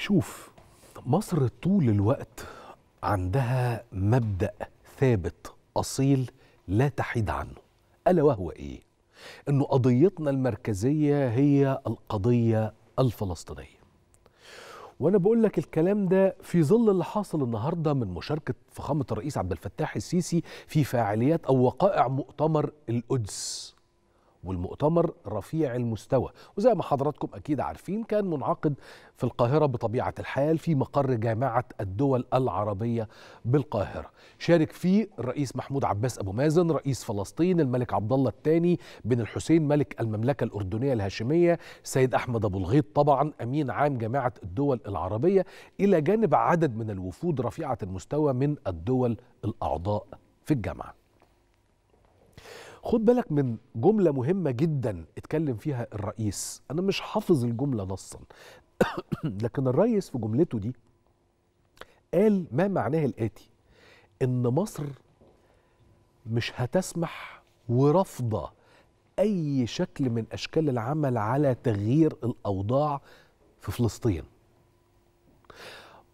شوف مصر طول الوقت عندها مبدأ ثابت أصيل لا تحيد عنه ألا وهو إيه؟ أنه قضيتنا المركزية هي القضية الفلسطينية وأنا بقول لك الكلام ده في ظل اللي حاصل النهاردة من مشاركة فخامة الرئيس عبد الفتاح السيسي في فعاليات أو وقائع مؤتمر القدس والمؤتمر رفيع المستوى وزي ما حضراتكم أكيد عارفين كان منعقد في القاهرة بطبيعة الحال في مقر جامعة الدول العربية بالقاهرة شارك فيه الرئيس محمود عباس أبو مازن رئيس فلسطين الملك عبد الله الثاني بن الحسين ملك المملكة الأردنية الهاشمية سيد أحمد أبو الغيط طبعا أمين عام جامعة الدول العربية إلى جانب عدد من الوفود رفيعة المستوى من الدول الأعضاء في الجامعه خد بالك من جملة مهمة جدا اتكلم فيها الرئيس أنا مش حافظ الجملة نصا لكن الرئيس في جملته دي قال ما معناه الآتي إن مصر مش هتسمح ورافضة أي شكل من أشكال العمل على تغيير الأوضاع في فلسطين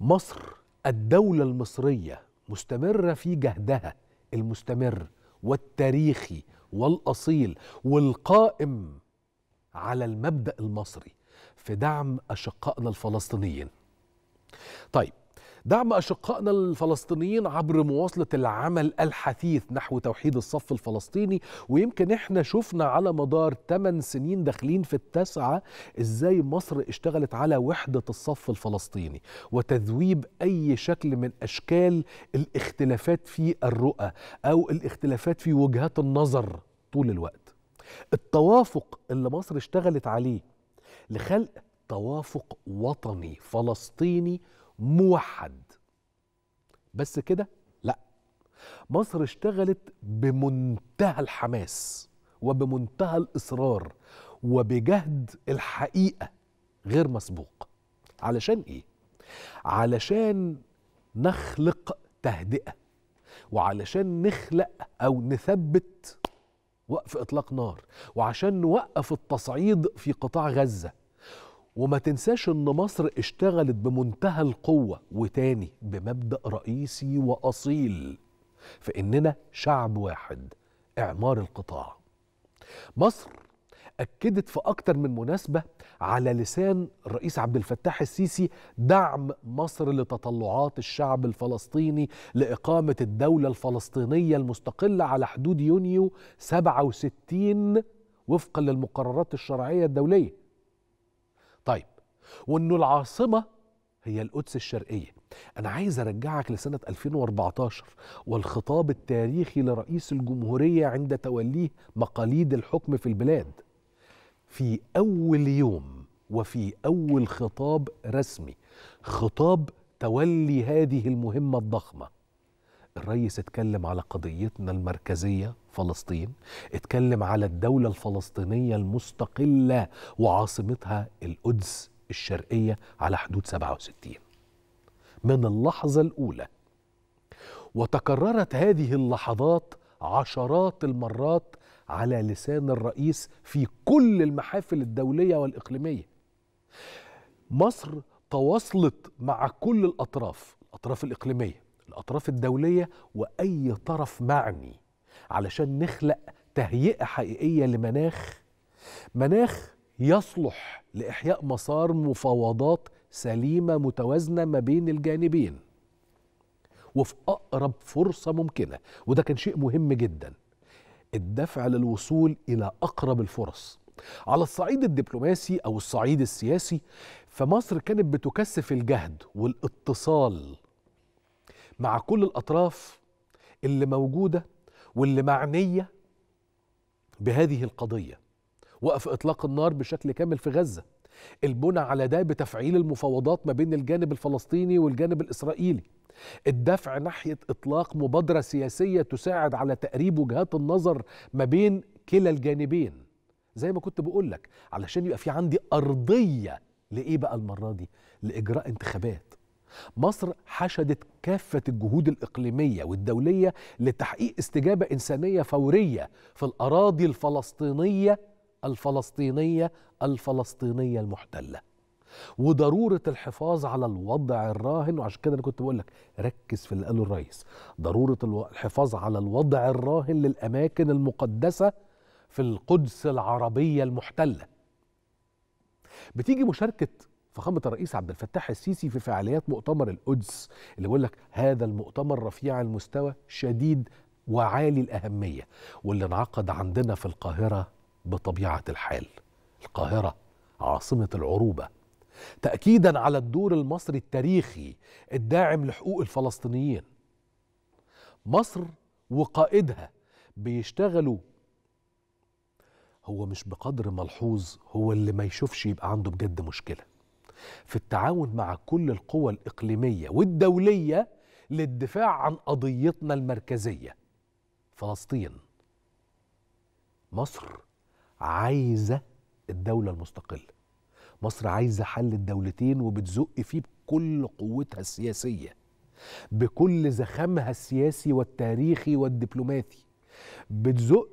مصر الدولة المصرية مستمرة في جهدها المستمر والتاريخي والاصيل والقائم على المبدا المصري في دعم اشقائنا الفلسطينيين. طيب دعم أشقائنا الفلسطينيين عبر مواصلة العمل الحثيث نحو توحيد الصف الفلسطيني ويمكن احنا شفنا على مدار 8 سنين داخلين في التاسعة ازاي مصر اشتغلت على وحدة الصف الفلسطيني وتذويب أي شكل من أشكال الاختلافات في الرؤى أو الاختلافات في وجهات النظر طول الوقت التوافق اللي مصر اشتغلت عليه لخلق توافق وطني فلسطيني موحد بس كده لا مصر اشتغلت بمنتهى الحماس وبمنتهى الاصرار وبجهد الحقيقه غير مسبوق علشان ايه علشان نخلق تهدئه وعلشان نخلق او نثبت وقف اطلاق نار وعشان نوقف التصعيد في قطاع غزه وما تنساش ان مصر اشتغلت بمنتهى القوه وتاني بمبدا رئيسي واصيل في اننا شعب واحد اعمار القطاع مصر اكدت في اكتر من مناسبه على لسان الرئيس عبد الفتاح السيسي دعم مصر لتطلعات الشعب الفلسطيني لاقامه الدوله الفلسطينيه المستقله على حدود يونيو 67 وفقا للمقررات الشرعيه الدوليه طيب وانه العاصمه هي القدس الشرقيه انا عايز ارجعك لسنه 2014 والخطاب التاريخي لرئيس الجمهوريه عند توليه مقاليد الحكم في البلاد في اول يوم وفي اول خطاب رسمي خطاب تولي هذه المهمه الضخمه الريس اتكلم على قضيتنا المركزية فلسطين اتكلم على الدولة الفلسطينية المستقلة وعاصمتها القدس الشرقية على حدود 67 من اللحظة الأولى وتكررت هذه اللحظات عشرات المرات على لسان الرئيس في كل المحافل الدولية والإقليمية مصر تواصلت مع كل الأطراف الأطراف الإقليمية الأطراف الدولية وأي طرف معني علشان نخلق تهيئة حقيقية لمناخ مناخ يصلح لإحياء مسار مفاوضات سليمة متوازنة ما بين الجانبين وفي أقرب فرصة ممكنة وده كان شيء مهم جدا الدفع للوصول إلى أقرب الفرص على الصعيد الدبلوماسي أو الصعيد السياسي فمصر كانت بتكثف الجهد والاتصال مع كل الاطراف اللي موجوده واللي معنيه بهذه القضيه وقف اطلاق النار بشكل كامل في غزه البنى على ده بتفعيل المفاوضات ما بين الجانب الفلسطيني والجانب الاسرائيلي الدفع ناحيه اطلاق مبادره سياسيه تساعد على تقريب وجهات النظر ما بين كلا الجانبين زي ما كنت بقول لك علشان يبقى في عندي ارضيه لايه بقى المره دي لاجراء انتخابات مصر حشدت كافة الجهود الإقليمية والدولية لتحقيق استجابة إنسانية فورية في الأراضي الفلسطينية الفلسطينية الفلسطينية المحتلة وضرورة الحفاظ على الوضع الراهن وعشان كده أنا كنت بقول لك ركز في اللي قاله الرئيس ضرورة الحفاظ على الوضع الراهن للأماكن المقدسة في القدس العربية المحتلة بتيجي مشاركة فخامه الرئيس عبد الفتاح السيسي في فعاليات مؤتمر القدس اللي بيقول لك هذا المؤتمر رفيع المستوى شديد وعالي الاهميه واللي انعقد عندنا في القاهره بطبيعه الحال. القاهره عاصمه العروبه تاكيدا على الدور المصري التاريخي الداعم لحقوق الفلسطينيين. مصر وقائدها بيشتغلوا هو مش بقدر ملحوظ هو اللي ما يشوفش يبقى عنده بجد مشكله في التعاون مع كل القوى الإقليمية والدولية للدفاع عن قضيتنا المركزية فلسطين مصر عايزة الدولة المستقلة مصر عايزة حل الدولتين وبتزق فيه بكل قوتها السياسية بكل زخمها السياسي والتاريخي والدبلوماسي بتزق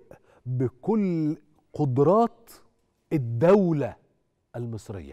بكل قدرات الدولة المصرية